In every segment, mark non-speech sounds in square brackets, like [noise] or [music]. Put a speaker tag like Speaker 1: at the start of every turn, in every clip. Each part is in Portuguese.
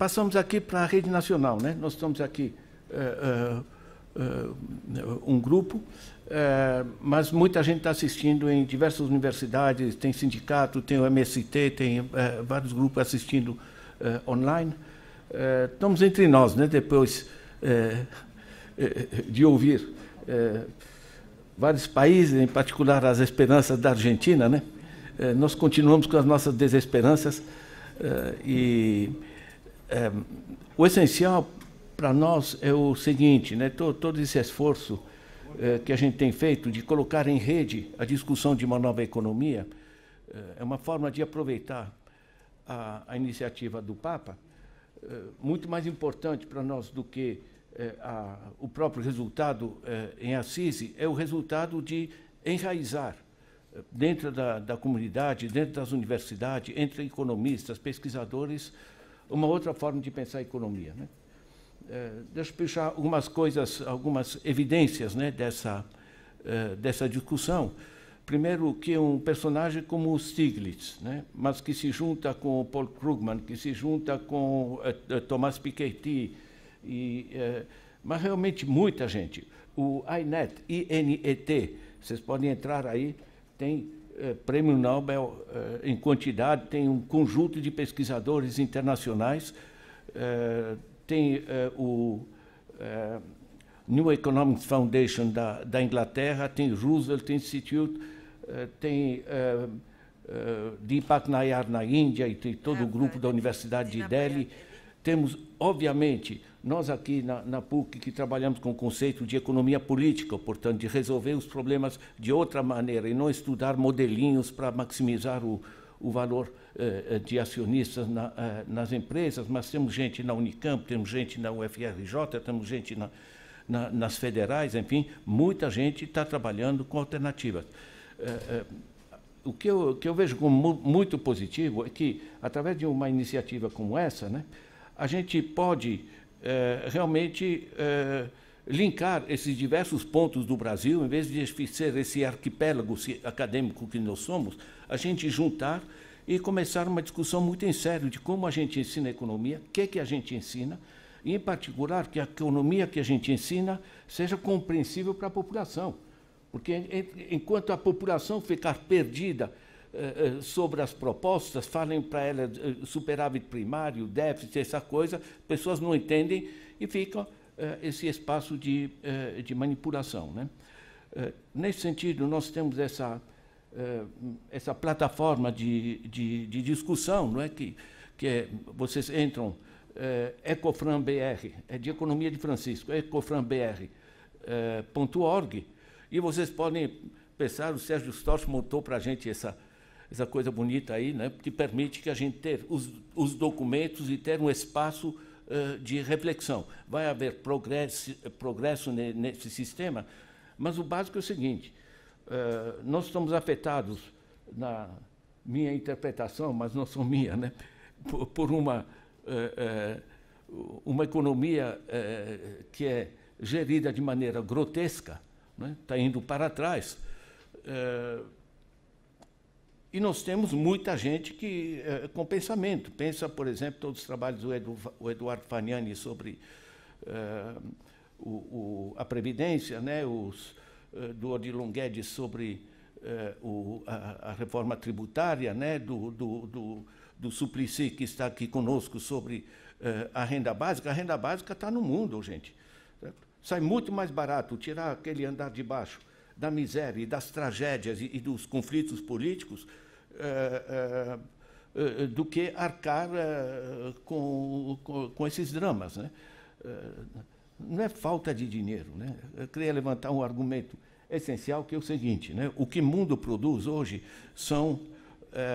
Speaker 1: Passamos aqui para a rede nacional, né? Nós estamos aqui uh, uh, um grupo, mas muita gente está assistindo em diversas universidades, tem sindicato, tem o MST, tem vários grupos assistindo online. estamos entre nós, né? Depois de ouvir vários países, em particular as esperanças da Argentina, né? nós continuamos com as nossas desesperanças e é, o essencial para nós é o seguinte, né? todo, todo esse esforço é, que a gente tem feito de colocar em rede a discussão de uma nova economia eh, é uma forma de aproveitar a, a iniciativa do Papa, eh, muito mais importante para nós do que a, o próprio resultado em Assisi, é o resultado de enraizar dentro da, da comunidade, dentro das universidades, entre economistas, pesquisadores, uma outra forma de pensar a economia. Né? É, deixa eu puxar algumas coisas, algumas evidências né, dessa, é, dessa discussão. Primeiro, que um personagem como o Stiglitz, né, mas que se junta com o Paul Krugman, que se junta com é, Thomas Piketty, e, mas realmente muita gente. O INET, I-N-E-T, vocês podem entrar aí, tem eh, prêmio Nobel eh, em quantidade, tem um conjunto de pesquisadores internacionais, eh, tem eh, o eh, New Economics Foundation da, da, Inglaterra, tem Roosevelt Institute, tem Deepak Nayar na Índia e tem todo ah, o grupo tá. da Universidade de Delhi. Temos, obviamente, nós aqui na, na, PUC, que trabalhamos com o conceito de economia política, portanto, de resolver os problemas de outra maneira e não estudar modelinhos para maximizar o, o valor eh, de acionistas na, eh, nas empresas, mas temos gente na Unicamp, temos gente na UFRJ, temos gente na, na, nas federais, enfim, muita gente está trabalhando com alternativas. Eh, eh o que eu, que eu, vejo como muito positivo é que, através de uma iniciativa como essa, né, a gente pode é, realmente é, linkar esses diversos pontos do Brasil, em vez de ser esse arquipélago acadêmico que nós somos, a gente juntar e começar uma discussão muito em sério de como a gente ensina economia, o que, é que a gente ensina, e, em particular, que a economia que a gente ensina seja compreensível para a população. Porque enquanto a população ficar perdida eh, eh, sobre as propostas, falem para ela eh, superávit primário, déficit, essa coisa, pessoas não entendem e ficam esse espaço de, de manipulação. Né? Nesse sentido, nós temos essa, essa plataforma de, de, de discussão, não é? que, que é, vocês entram, é, Ecofran BR, é de Economia de Francisco, ecofranbr.org, e vocês podem pensar, o Sérgio Storch montou para a gente essa essa coisa bonita aí, né, que permite que a gente ter os, os documentos e ter um espaço uh, de reflexão. Vai haver progresso, progresso ne, nesse sistema, mas o básico é o seguinte: uh, nós estamos afetados, na minha interpretação, mas não sou minha, né, por, por uma, uh, uma economia que é gerida de maneira grotesca, está né, tá indo para trás. E nós temos muita gente que é, com pensamento. Pensa, por exemplo, todos os trabalhos do Edu, Eduardo Fagnani sobre é, o, o, a Previdência, né? os, eh, do Odilon Guedes sobre é, o, a, a, reforma tributária, né? do, do, do, do Suplicy, que está aqui conosco, sobre a renda básica. A renda básica está no mundo, gente. Certo? Sai muito mais barato tirar aquele andar de baixo da miséria e das tragédias e, dos conflitos políticos eh, eh, eh, do que arcar com, com, com, esses dramas. Né? não é falta de dinheiro. Né? Eu queria levantar um argumento essencial que é o seguinte: né? o que o mundo produz hoje são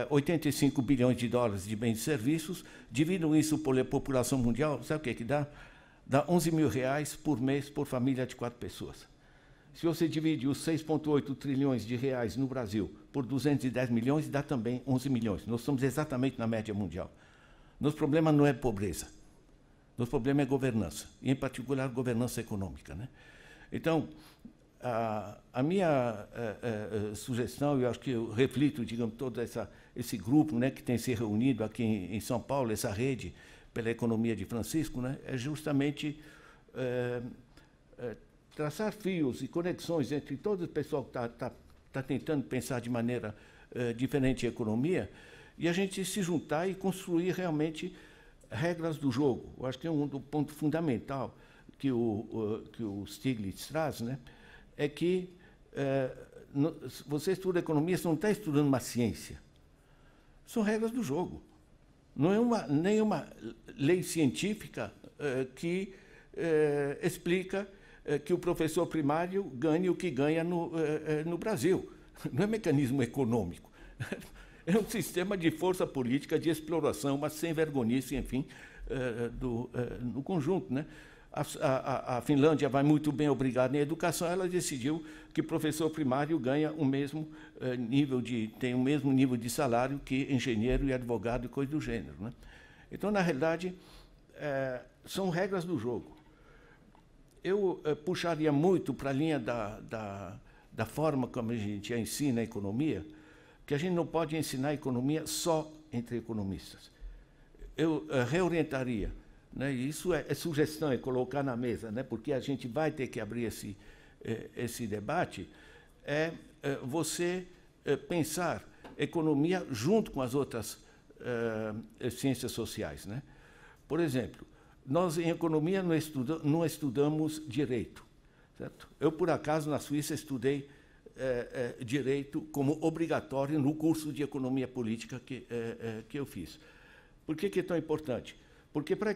Speaker 1: 85 bilhões de dólares de bens e serviços, dividam isso pela população mundial, sabe o que, é que dá? Dá 11 mil reais por mês por família de quatro pessoas se você dividir os 6,8 trilhões de reais no Brasil por 210 milhões, dá também 11 milhões. Nós estamos exatamente na média mundial. Nosso problema não é pobreza. Nosso problema é governança, e em particular governança econômica. Né? Então, a, a minha a, eh, a, eh, eh, sugestão, eu acho que eu reflito, digamos, todo essa, esse grupo né, que tem se reunido aqui em, em São Paulo, essa rede pela economia de Francisco, né, é justamente é, é, traçar fios e conexões entre todo o pessoal que está tá, tá tentando pensar de maneira eh, diferente a economia e a gente se juntar e construir realmente regras do jogo. Eu acho que é um do ponto fundamental que o, que o Stiglitz traz, né? é que uh, no, você estuda economia, você não está estudando uma ciência. São regras do jogo. Não é uma, nenhuma lei científica eh, que explica eh, que o professor primário ganhe o que ganha no, eh, eh, no Brasil. Não é mecanismo econômico. [laughs] É um sistema de força política, de exploração, mas sem vergonhice, enfim, do, no conjunto. Né? A, a, a, Finlândia vai muito bem, obrigada em educação, ela decidiu que professor primário ganha o mesmo nível de tem o mesmo nível de salário que engenheiro e advogado e coisa do gênero, né? Então na realidade são regras do jogo eu eh, puxaria muito para a linha da, da, da, forma como a gente ensina a economia, que a gente não pode ensinar a economia só entre economistas. Eu eh, reorientaria, né? isso é, é, sugestão, é colocar na mesa, né? porque a gente vai ter que abrir esse, eh, esse debate, é você pensar economia junto com as outras ciências sociais. Né? Por exemplo, nós em economia não, estuda, não estudamos direito. Certo? Eu, por acaso, na Suíça estudei é, é, direito como obrigatório no curso de economia política que, é, que eu fiz. Por que, que é tão importante? Porque para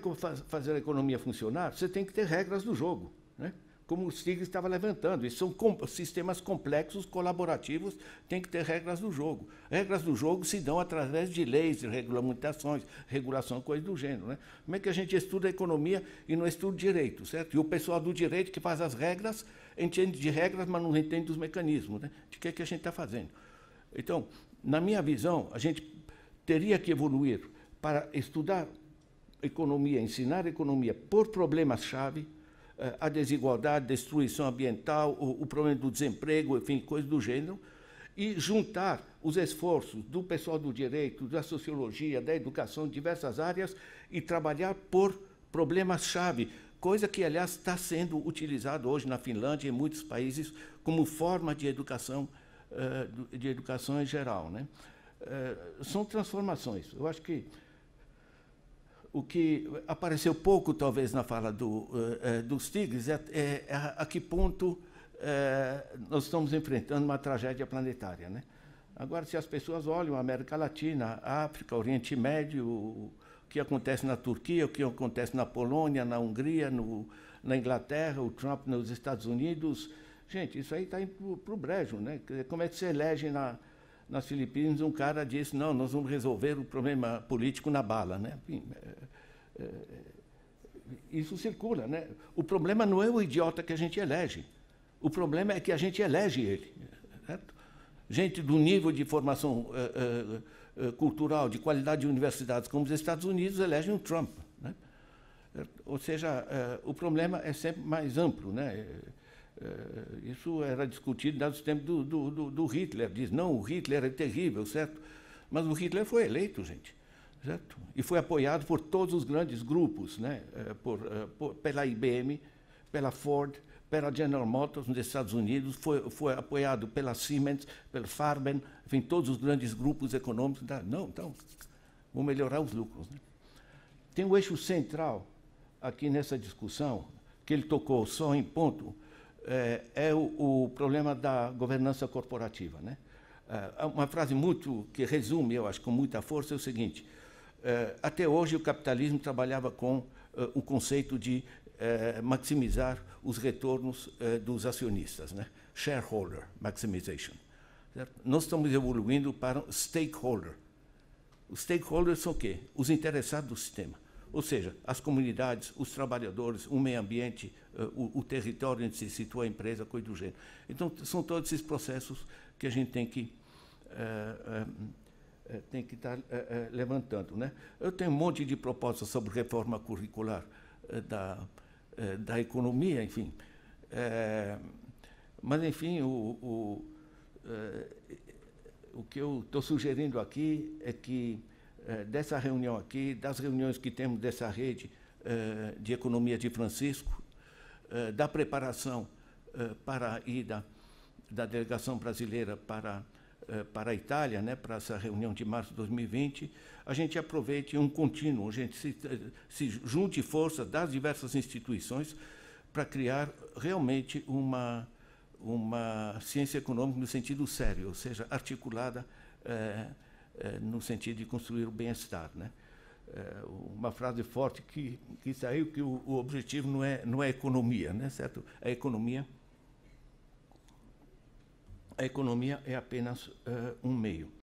Speaker 1: fazer a economia funcionar, você tem que ter regras do jogo. Né? como o Stig estava levantando. Isso são com, sistemas complexos, colaborativos, tem que ter regras do jogo. Regras do jogo se dão através de leis, regulamentações, regulação, coisa do gênero. Né? Como é que a gente estuda economia e não estuda direito, certo? E o pessoal do direito que faz as regras, entende de regras, mas não entende dos mecanismos, né? de que, é que a gente está fazendo. Então, na minha visão, a gente teria que evoluir para estudar economia, ensinar economia por problemas-chave, eh, a desigualdade, destruição ambiental, o, o problema do desemprego, enfim, coisas do gênero, e juntar os esforços do pessoal do direito, da sociologia, da educação, de diversas áreas, e trabalhar por problemas-chave, coisa que, aliás, está sendo utilizado hoje na Finlândia e em muitos países como forma de educação, eh, de educação em geral. Né? Eh, são transformações. Eu acho que o que apareceu pouco, talvez, na fala do, uh, dos tigres, é, é, é, a, que ponto uh, nós estamos enfrentando uma tragédia planetária. Né? Agora, se as pessoas olham a América Latina, a África, Oriente Médio, o que acontece na Turquia, o que acontece na Polônia, na Hungria, no, na Inglaterra, o Trump nos Estados Unidos, gente, isso aí está indo para o brejo. Né? Como é que se elege na, nas Filipinas, um cara disse: não, nós vamos resolver o problema político na bala. Né? É, é, isso circula. Né? O problema não é o idiota que a gente elege, o problema é que a gente elege ele. Certo? Gente do nível de formação é, cultural, de qualidade de universidades como os Estados Unidos, elegem um Trump. Né? Ou seja, o problema é sempre mais amplo. Né? Eh, isso era discutido desde o tempo do, do, do, do, Hitler. Diz, não, o Hitler é terrível, certo? Mas o Hitler foi eleito, gente, certo? E foi apoiado por todos os grandes grupos, né? Eh, por, eh, por, pela IBM, pela Ford, pela General Motors nos Estados Unidos, foi, foi apoiado pela Siemens, pela Farben, enfim, todos os grandes grupos econômicos. Da, não, então, vou melhorar os lucros. Né? Tem o eixo central aqui nessa discussão, que ele tocou só em ponto, é, é o, o, problema da governança corporativa. Né? É, é uma frase muito que resume, eu acho, com muita força, é o seguinte: é, até hoje o capitalismo trabalhava com é, o conceito de é, maximizar os retornos dos acionistas, né? shareholder maximization. Certo? Nós estamos evoluindo para stakeholder. Os stakeholders são o quê? Os interessados do sistema ou seja, as comunidades, os trabalhadores, o meio ambiente, eh, o, território onde se situa a é empresa, coisa do gênero. Então, são todos esses processos que a gente tem que. Eh, eh, tem que tá, estar levantando. Né? Eu tenho um monte de propostas sobre reforma curricular da, da economia, enfim. É, mas, enfim, o, o, o que eu estou sugerindo aqui é que eh, dessa reunião aqui, das reuniões que temos dessa rede eh, de economia de Francisco, eh, da preparação para a ida da delegação brasileira para, para a Itália, né, para essa reunião de março de 2020, a gente aproveite um contínuo, a gente se, se junte forças das diversas instituições para criar realmente uma, uma ciência econômica no sentido sério, ou seja, articulada. Eh, no sentido de construir o bem-estar, né? Eh, uma frase forte que, que saiu que o, o, objetivo não é não é economia, né, certo? A economia a economia é apenas uh, um meio.